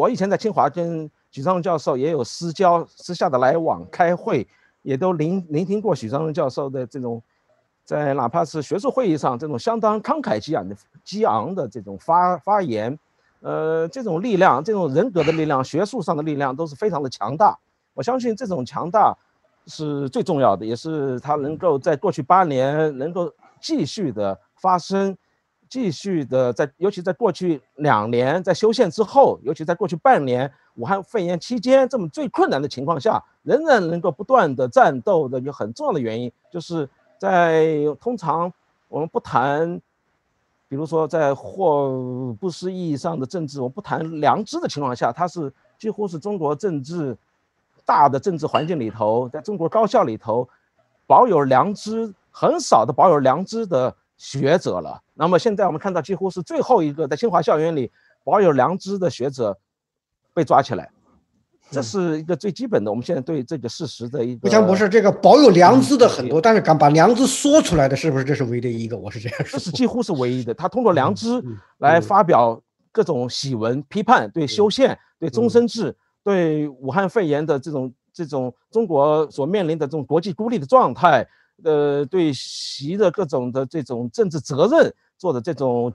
我以前在清华跟许昌荣教授也有私交，私下的来往，开会也都聆聆听过许昌荣教授的这种，在哪怕是学术会议上这种相当慷慨激昂的激昂的这种发发言，呃，这种力量，这种人格的力量，学术上的力量都是非常的强大。我相信这种强大是最重要的，也是他能够在过去八年能够继续的发生。继续的在，尤其在过去两年，在修宪之后，尤其在过去半年，武汉肺炎期间这么最困难的情况下，仍然能够不断的战斗的一个很重要的原因，就是在通常我们不谈，比如说在或不思意义上的政治，我不谈良知的情况下，它是几乎是中国政治大的政治环境里头，在中国高校里头，保有良知很少的保有良知的。学者了，那么现在我们看到，几乎是最后一个在清华校园里保有良知的学者被抓起来，这是一个最基本的。我们现在对这个事实的一不吴强博士，这个保有良知的很多，但是敢把良知说出来的是不是？这是唯一的一个，我是这样说。这是几乎是唯一的。他通过良知来发表各种喜闻、批判，对修宪、对终身制、对武汉肺炎的这种这种中国所面临的这种国际孤立的状态。呃，对习的各种的这种政治责任做的这种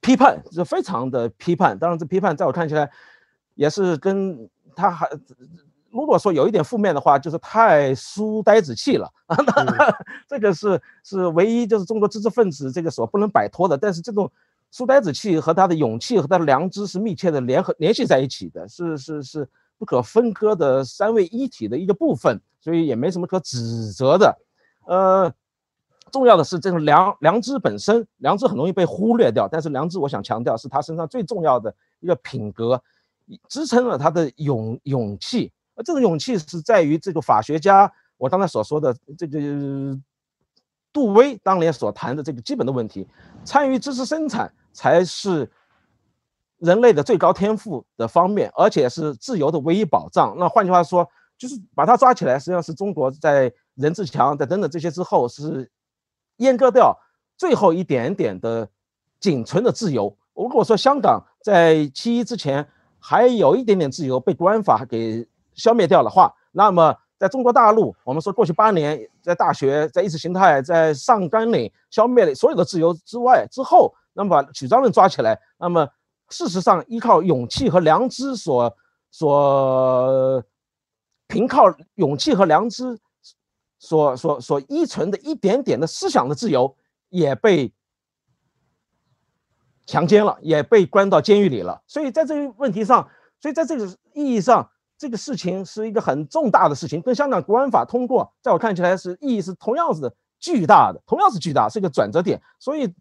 批判，是非常的批判。当然，这批判在我看起来也是跟他还如果说有一点负面的话，就是太书呆子气了啊。这个是是唯一就是中国知识分子这个所不能摆脱的。但是这种书呆子气和他的勇气和他的良知是密切的联合联系在一起的，是是是不可分割的三位一体的一个部分，所以也没什么可指责的。呃，重要的是这种良良知本身，良知很容易被忽略掉。但是良知，我想强调，是他身上最重要的一个品格，支撑了他的勇勇气。而这种勇气是在于这个法学家，我刚才所说的这个杜威当年所谈的这个基本的问题：参与知识生产才是人类的最高天赋的方面，而且是自由的唯一保障。那换句话说，就是把他抓起来，实际上是中国在任志强在等等这些之后，是阉割掉最后一点点的仅存的自由。如果说香港在七一之前还有一点点自由被国安法给消灭掉的话，那么在中国大陆，我们说过去八年在大学、在意识形态、在上甘岭消灭了所有的自由之外之后，那么把许章人抓起来，那么事实上依靠勇气和良知所所。凭靠勇气和良知所所所依存的一点点的思想的自由，也被强奸了，也被关到监狱里了。所以，在这个问题上，所以在这个意义上，这个事情是一个很重大的事情。跟香港国安法通过，在我看起来是意义是同样的巨大的，同样是巨大，是一个转折点。所以，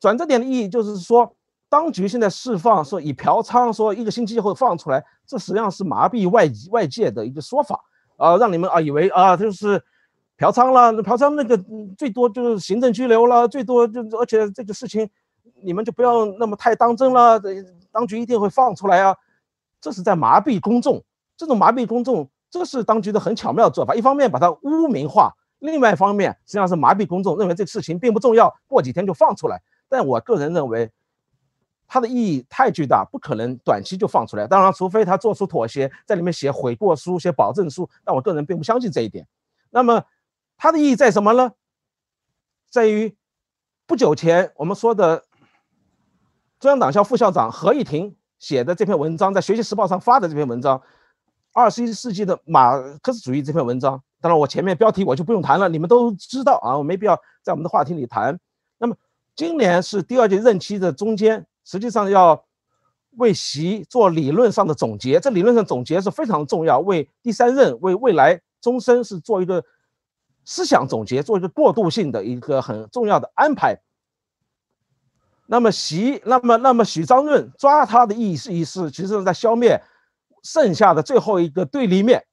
转折点的意义就是说。当局现在释放说以嫖娼说一个星期以后放出来，这实际上是麻痹外外界的一个说法啊，让你们啊以为啊就是嫖娼了，嫖娼那个最多就是行政拘留了，最多就而且这个事情你们就不要那么太当真了。当局一定会放出来啊，这是在麻痹公众。这种麻痹公众，这是当局的很巧妙的做法，一方面把它污名化，另外一方面实际上是麻痹公众，认为这个事情并不重要，过几天就放出来。但我个人认为。它的意义太巨大，不可能短期就放出来。当然，除非他做出妥协，在里面写悔过书、写保证书。但我个人并不相信这一点。那么，它的意义在什么呢？在于不久前我们说的中央党校副校长何毅亭写的这篇文章，在《学习时报》上发的这篇文章，《二十一世纪的马克思主义》这篇文章。当然，我前面标题我就不用谈了，你们都知道啊，我没必要在我们的话题里谈。那么，今年是第二届任期的中间。实际上要为习做理论上的总结，这理论上总结是非常重要，为第三任、为未来终身是做一个思想总结，做一个过渡性的一个很重要的安排。那么习，那么那么许章润抓他的意义是，思，其实是在消灭剩下的最后一个对立面，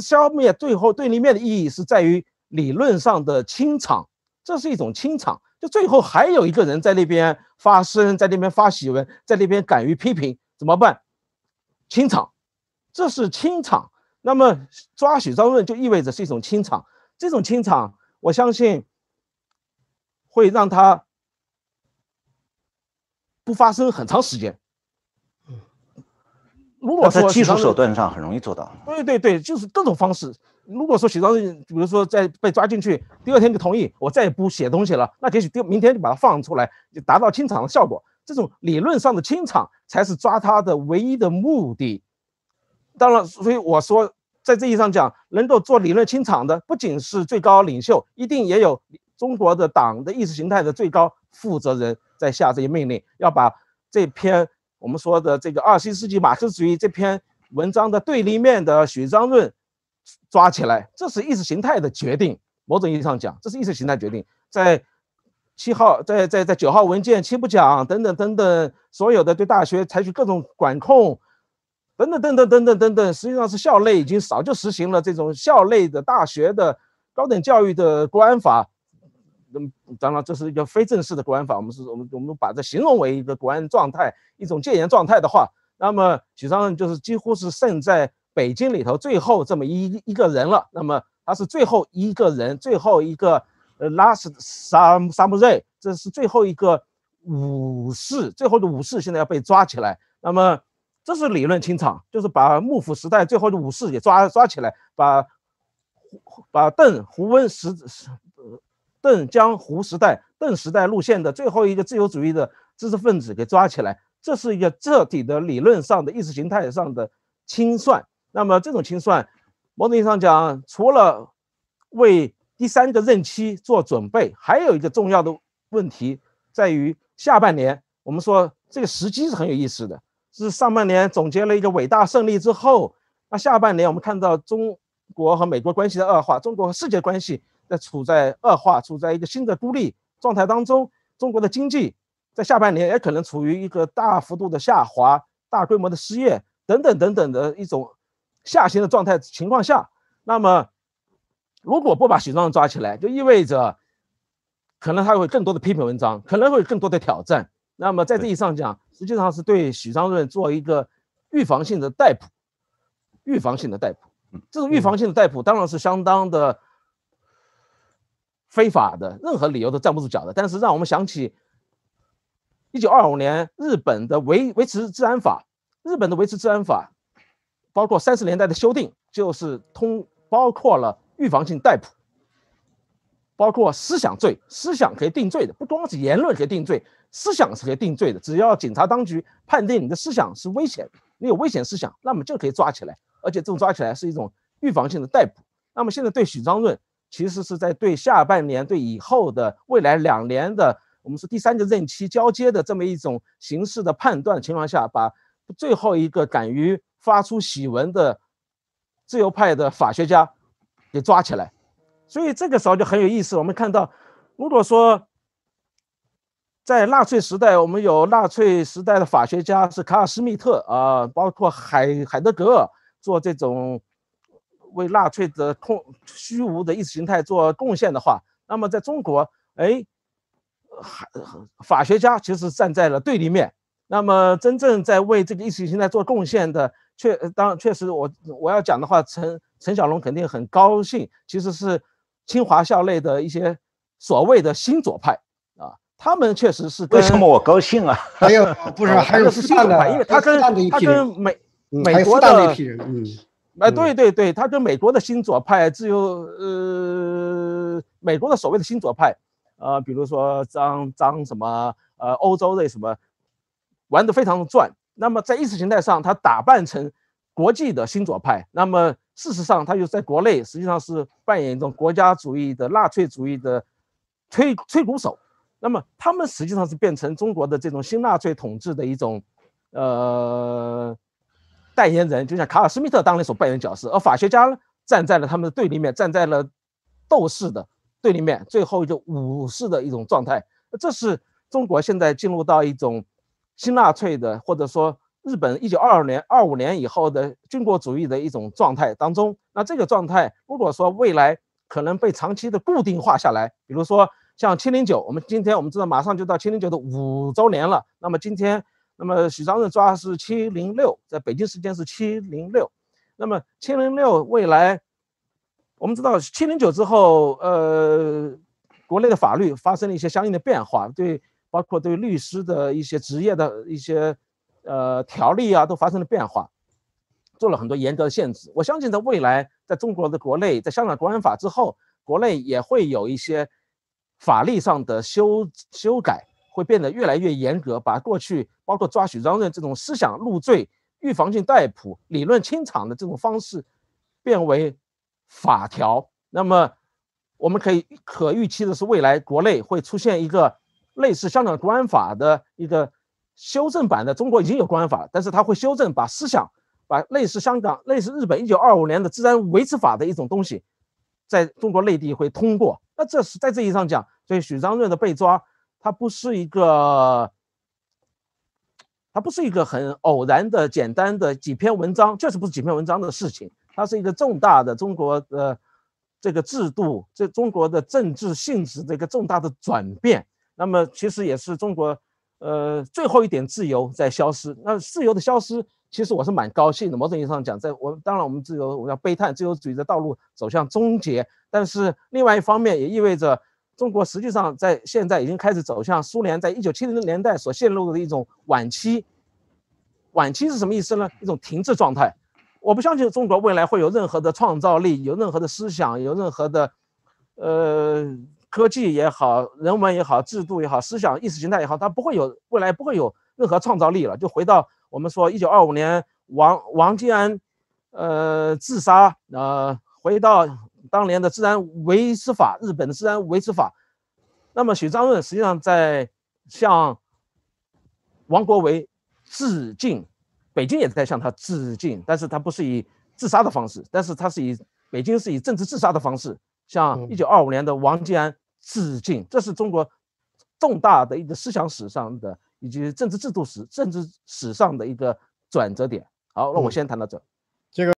消灭最后对立面的意义是在于理论上的清场，这是一种清场。就最后还有一个人在那边发声，在那边发喜闻，在那边敢于批评，怎么办？清场，这是清场。那么抓许章润就意味着是一种清场，这种清场，我相信会让他不发声很长时间。如果在技术手段上很容易做到。对对对，就是各种方式。如果说许昌比如说在被抓进去，第二天就同意，我再也不写东西了，那也许第明天就把它放出来，就达到清场的效果。这种理论上的清场才是抓他的唯一的目的。当然，所以我说，在这意义上讲，能够做理论清场的，不仅是最高领袖，一定也有中国的党的意识形态的最高负责人在下这些命令，要把这篇。我们说的这个二十一世纪马克思主义这篇文章的对立面的许章论抓起来，这是意识形态的决定。某种意义上讲，这是意识形态决定。在七号，在在在九号文件、七不讲等等等等，所有的对大学采取各种管控，等等等等等等等等，实际上是校内已经早就实行了这种校内的大学的高等教育的国安法。那么当然，这是一个非正式的国安法，我们是，我们我们把这形容为一个国安状态，一种戒严状态的话，那么许昌就是几乎是剩在北京里头最后这么一一个人了。那么他是最后一个人，最后一个呃 last s u m s u m r a y 这是最后一个武士，最后的武士现在要被抓起来。那么这是理论清场，就是把幕府时代最后的武士也抓抓起来，把胡把邓胡温十十。邓江湖时代、邓时代路线的最后一个自由主义的知识分子给抓起来，这是一个彻底的理论上的、意识形态上的清算。那么，这种清算，某种意义上讲，除了为第三个任期做准备，还有一个重要的问题在于下半年。我们说这个时机是很有意思的，是上半年总结了一个伟大胜利之后，那下半年我们看到中国和美国关系的恶化，中国和世界关系。在处在恶化，处在一个新的孤立状态当中。中国的经济在下半年也可能处于一个大幅度的下滑、大规模的失业等等等等的一种下行的状态情况下。那么，如果不把许昌润抓起来，就意味着可能他会更多的批评文章，可能会有更多的挑战。那么，在这一上讲，实际上是对许昌润做一个预防性的逮捕，预防性的逮捕。这种预防性的逮捕当然是相当的。非法的任何理由都站不住脚的，但是让我们想起一九二五年日本的维维持治安法，日本的维持治安法包括三十年代的修订，就是通包括了预防性逮捕，包括思想罪，思想可以定罪的，不光是言论可以定罪，思想是可以定罪的，只要警察当局判定你的思想是危险，你有危险思想，那么就可以抓起来，而且这种抓起来是一种预防性的逮捕。那么现在对许章润。其实是在对下半年、对以后的未来两年的，我们是第三个任期交接的这么一种形式的判断情况下，把最后一个敢于发出喜闻的自由派的法学家给抓起来。所以这个时候就很有意思。我们看到，如果说在纳粹时代，我们有纳粹时代的法学家是卡尔·施密特啊，包括海海德格尔做这种。为纳粹的空虚无的意识形态做贡献的话，那么在中国，哎，法学家其实站在了对立面。那么，真正在为这个意识形态做贡献的，确当确实，我我要讲的话，陈陈小龙肯定很高兴。其实是清华校内的一些所谓的新左派啊，他们确实是为什么我高兴啊？还有不是还有复旦的，他跟他跟美美国的，批人，嗯。哎，对对对，他对美国的新左派、自由，呃，美国的所谓的新左派，啊，比如说张张什么，呃，欧洲的什么，玩得非常的转。那么在意识形态上，他打扮成国际的新左派，那么事实上他又在国内实际上是扮演一种国家主义的纳粹主义的吹吹鼓手。那么他们实际上是变成中国的这种新纳粹统治的一种，呃。代言人就像卡尔施密特当年所扮演角色，而法学家呢站在了他们的对立面，站在了斗士的对立面，最后就武士的一种状态。这是中国现在进入到一种新纳粹的，或者说日本一九二二年、二五年以后的军国主义的一种状态当中。那这个状态，如果说未来可能被长期的固定化下来，比如说像七零九，我们今天我们知道马上就到七零九的五周年了，那么今天。那么许章润抓是七零六，在北京时间是七零六。那么七零六未来，我们知道七零九之后，呃，国内的法律发生了一些相应的变化，对包括对律师的一些职业的一些呃条例啊，都发生了变化，做了很多严格的限制。我相信在未来，在中国的国内，在香港国安法之后，国内也会有一些法律上的修修改。会变得越来越严格，把过去包括抓许章润这种思想入罪、预防性逮捕、理论清场的这种方式，变为法条。那么，我们可以可预期的是，未来国内会出现一个类似香港国安法的一个修正版的。中国已经有国安法了，但是它会修正，把思想，把类似香港、类似日本一九二五年的治安维持法的一种东西，在中国内地会通过。那这是在这意义上讲，所以许章润的被抓。它不是一个，它不是一个很偶然的、简单的几篇文章，确实不是几篇文章的事情。它是一个重大的中国的这个制度，这中国的政治性质的一个重大的转变。那么其实也是中国呃最后一点自由在消失。那自由的消失，其实我是蛮高兴的。某种意义上讲，在我当然我们自由我要悲叹自由主义的道路走向终结，但是另外一方面也意味着。中国实际上在现在已经开始走向苏联在一九七零年代所陷入的一种晚期，晚期是什么意思呢？一种停滞状态。我不相信中国未来会有任何的创造力，有任何的思想，有任何的，呃，科技也好，人文也好，制度也好，思想、意识形态也好，它不会有未来不会有任何创造力了，就回到我们说一九二五年王王金安，呃，自杀，呃，回到。当年的自然维持法，日本的自然维持法，那么许章润实际上在向王国维致敬，北京也在向他致敬，但是他不是以自杀的方式，但是他是以北京是以政治自杀的方式向一九二五年的王静安致敬，这是中国重大的一个思想史上的以及政治制度史、政治史上的一个转折点。好，那我先谈到这。